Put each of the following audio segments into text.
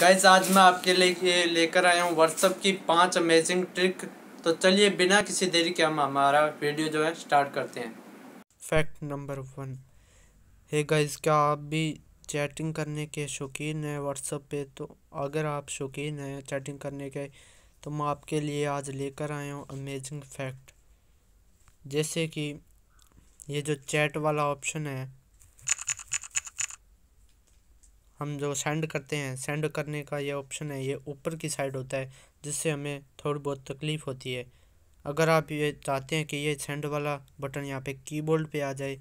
guys आज मैं आपके लिए लेकर आया हूँ व्हाट्सअप की पांच अमेजिंग ट्रिक तो चलिए बिना किसी देरी के हम हमारा वीडियो जो है स्टार्ट करते हैं fact number one hey guys क्या आप भी चैटिंग करने के शौकीन हैं व्हाट्सअप पे तो अगर आप शौकीन हैं चैटिंग करने के तो मैं आपके लिए आज लेकर आया हूँ अमेजिंग फैक्ट जैसे कि ये जो चैट वाला ऑप्शन है हम जो सेंड करते हैं सेंड करने का ये ऑप्शन है ये ऊपर की साइड होता है जिससे हमें थोड़ी बहुत तकलीफ़ होती है अगर आप ये चाहते हैं कि ये सेंड वाला बटन यहाँ पे कीबोर्ड पे आ जाए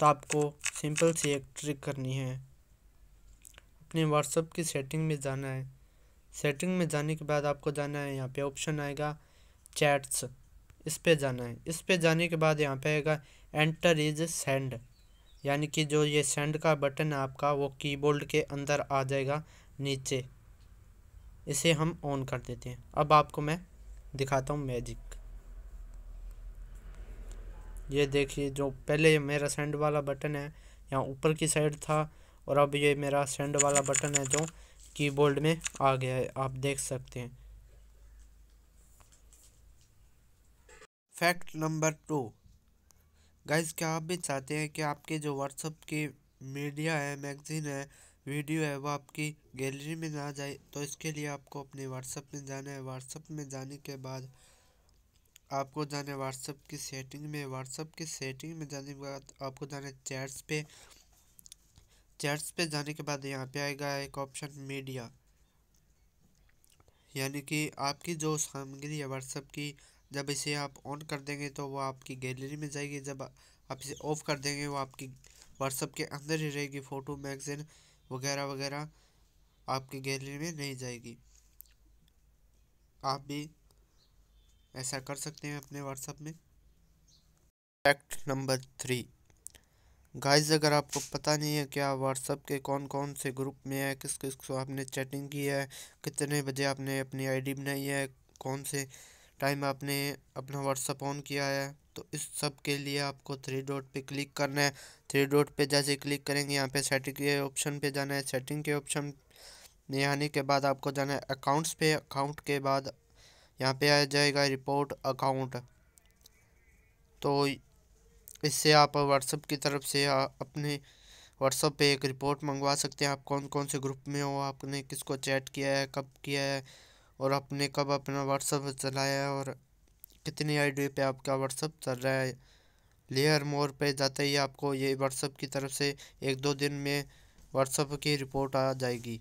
तो आपको सिंपल सी एक ट्रिक करनी है अपने व्हाट्सअप की सेटिंग में जाना है सेटिंग में जाने के बाद आपको जाना है यहाँ पे ऑप्शन आएगा चैट्स इस पर जाना है इस पर जाने के बाद यहाँ पे आएगा एंटर इज सेंड यानी कि जो ये सेंड का बटन है आपका वो कीबोर्ड के अंदर आ जाएगा नीचे इसे हम ऑन कर देते हैं अब आपको मैं दिखाता हूँ मैजिक ये देखिए जो पहले मेरा सेंड वाला बटन है यहाँ ऊपर की साइड था और अब ये मेरा सेंड वाला बटन है जो कीबोर्ड में आ गया है आप देख सकते हैं फैक्ट नंबर टू गाइज क्या आप भी चाहते हैं कि आपके जो व्हाट्सअप की मीडिया है मैगजीन है वीडियो है वो आपकी गैलरी में ना जाए तो इसके लिए आपको अपने व्हाट्सअप में जाना है व्हाट्सअप में जाने के बाद आपको जाना है व्हाट्सअप की सेटिंग में व्हाट्सअप की सेटिंग में जाने के बाद आपको जाना है चैट्स पे चैट्स पे जाने के बाद यहाँ पे आएगा एक ऑप्शन मीडिया यानी कि आपकी जो सामग्री है व्हाट्सअप की जब इसे आप ऑन कर देंगे तो वो आपकी गैलरी में जाएगी जब आप इसे ऑफ़ कर देंगे वो आपकी व्हाट्सअप के अंदर ही रहेगी फ़ोटो मैगज़ीन वगैरह वगैरह आपकी गैलरी में नहीं जाएगी आप भी ऐसा कर सकते हैं अपने व्हाट्सअप में फैक्ट नंबर थ्री गाइस अगर आपको पता नहीं है क्या व्हाट्सअप के कौन कौन से ग्रुप में है किस किस को आपने चैटिंग की है कितने बजे आपने अपनी आईडी बनाई है कौन से टाइम आपने अपना व्हाट्सअप ऑन किया है तो इस सब के लिए आपको थ्री डॉट पे क्लिक करना है थ्री डॉट पे जैसे क्लिक करेंगे यहाँ पे सेटिंग के ऑप्शन पे जाना है सेटिंग के ऑप्शन में आने के बाद आपको जाना है अकाउंट्स पे अकाउंट के बाद यहाँ पे आ जाएगा रिपोर्ट अकाउंट तो इससे आप व्हाट्सअप की तरफ से अपने व्हाट्सअप पे एक रिपोर्ट मंगवा सकते हैं आप कौन कौन से ग्रुप में हो आपने किसको चैट किया है कब किया है और आपने कब अपना व्हाट्सअप चलाया है और कितनी आईडी पे आपका व्हाट्सअप चल रहा है लेयर मोर पे जाते ही आपको ये व्हाट्सअप की तरफ से एक दो दिन में व्हाट्सअप की रिपोर्ट आ जाएगी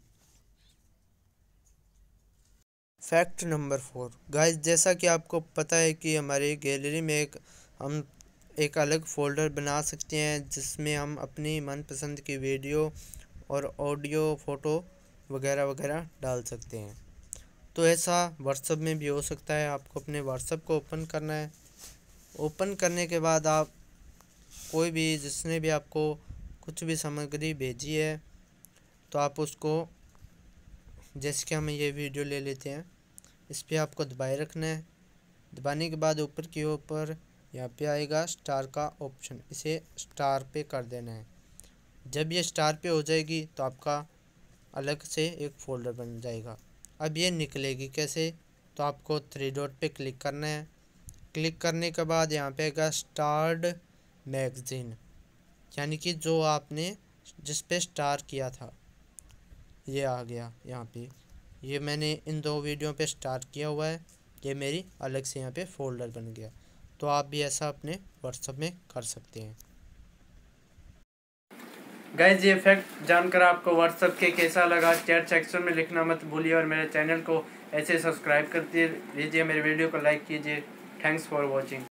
फैक्ट नंबर फोर गाइस जैसा कि आपको पता है कि हमारी गैलरी में एक हम एक अलग फ़ोल्डर बना सकते हैं जिसमें हम अपनी मनपसंद की वीडियो और ऑडियो फ़ोटो वगैरह वगैरह डाल सकते हैं तो ऐसा व्हाट्सअप में भी हो सकता है आपको अपने व्हाट्सअप को ओपन करना है ओपन करने के बाद आप कोई भी जिसने भी आपको कुछ भी सामग्री भेजी है तो आप उसको जैसे कि हम ये वीडियो ले लेते हैं इस पर आपको दबाए रखना है दबाने के बाद ऊपर की ऊपर यहाँ पे आएगा स्टार का ऑप्शन इसे स्टार पे कर देना है जब ये स्टार पे हो जाएगी तो आपका अलग से एक फ़ोल्डर बन जाएगा अब ये निकलेगी कैसे तो आपको थ्री डॉट पे क्लिक करना है क्लिक करने के बाद यहाँ पे आएगा स्टार्ड मैगज़ीन यानी कि जो आपने जिस पे स्टार किया था ये आ गया यहाँ पे ये मैंने इन दो वीडियो पे स्टार किया हुआ है ये मेरी अलग से यहाँ पे फोल्डर बन गया तो आप भी ऐसा अपने व्हाट्सअप में कर सकते हैं गाइज ये फैक्ट जानकर आपको व्हाट्सअप के कैसा लगा चैट सेक्शन में लिखना मत भूलिए और मेरे चैनल को ऐसे सब्सक्राइब कर दीजिए मेरे वीडियो को लाइक कीजिए थैंक्स फॉर वॉचिंग